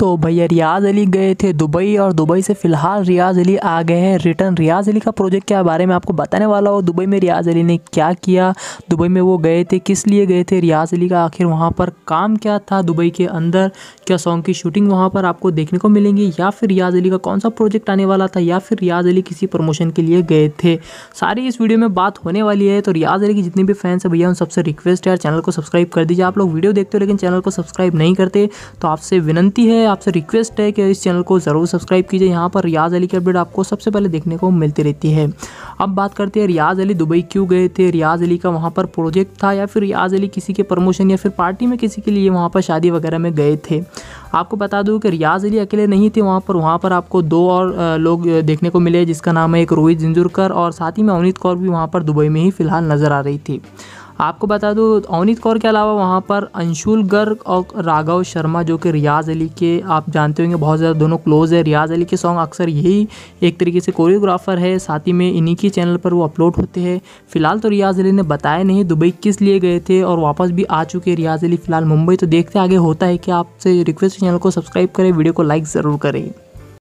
तो भैया रियाज अली गए थे दुबई और दुबई से फ़िलहाल रियाज अली आ गए हैं रिटर्न रियाज अली का प्रोजेक्ट के बारे में आपको बताने वाला हो दुबई में रियाज अली ने क्या किया दुबई में वो गए थे किस लिए गए थे रियाज अली का आखिर वहाँ पर काम क्या था दुबई के अंदर क्या सॉन्ग की शूटिंग वहाँ पर आपको देखने को मिलेंगी या फिर रियाज अली का कौन सा प्रोजेक्ट आने वाला था या फिर रियाज अली किसी प्रमोशन के लिए गए थे सारी इस वीडियो में बात होने वाली है तो रियाज अली की जितनी भी फैंस है भैया उन सबसे रिक्वेस्ट है चैनल को सब्सक्राइब कर दीजिए आप लोग वीडियो देखते हो लेकिन चैनल को सब्सक्राइब नहीं करते तो आपसे विनंती है आपसे रिक्वेस्ट है कि इस चैनल को ज़रूर सब्सक्राइब कीजिए यहाँ पर रियाज अली की अपडेट आपको सबसे पहले देखने को मिलती रहती है अब बात करते हैं रियाज अली दुबई क्यों गए थे रियाज अली का वहाँ पर प्रोजेक्ट था या फिर रियाज अली किसी के प्रमोशन या फिर पार्टी में किसी के लिए वहाँ पर शादी वगैरह में गए थे आपको बता दूँ कि रियाज अली अकेले नहीं थे वहाँ पर वहाँ पर आपको दो और लोग देखने को मिले जिसका नाम है एक रोहित जिंजुरकर और साथ ही में अवनीत कौर भी वहाँ पर दुबई में ही फिलहाल नज़र आ रही थी आपको बता दूँ अवनीत कौर के अलावा वहाँ पर अंशुल गर्ग और राघव शर्मा जो कि रियाज अली के आप जानते होंगे बहुत ज़्यादा दोनों क्लोज़ है रियाज अली के सॉन्ग अक्सर यही एक तरीके से कोरियोग्राफर है साथ ही में इन्हीं के चैनल पर वो अपलोड होते हैं फ़िलहाल तो रियाज अली ने बताया नहीं दुबई किस लिए गए थे और वापस भी आ चुके रियाज अली फ़िलहाल मुंबई तो देखते आगे होता है कि आपसे रिक्वेस्ट चैनल को सब्सक्राइब करें वीडियो को लाइक ज़रूर करें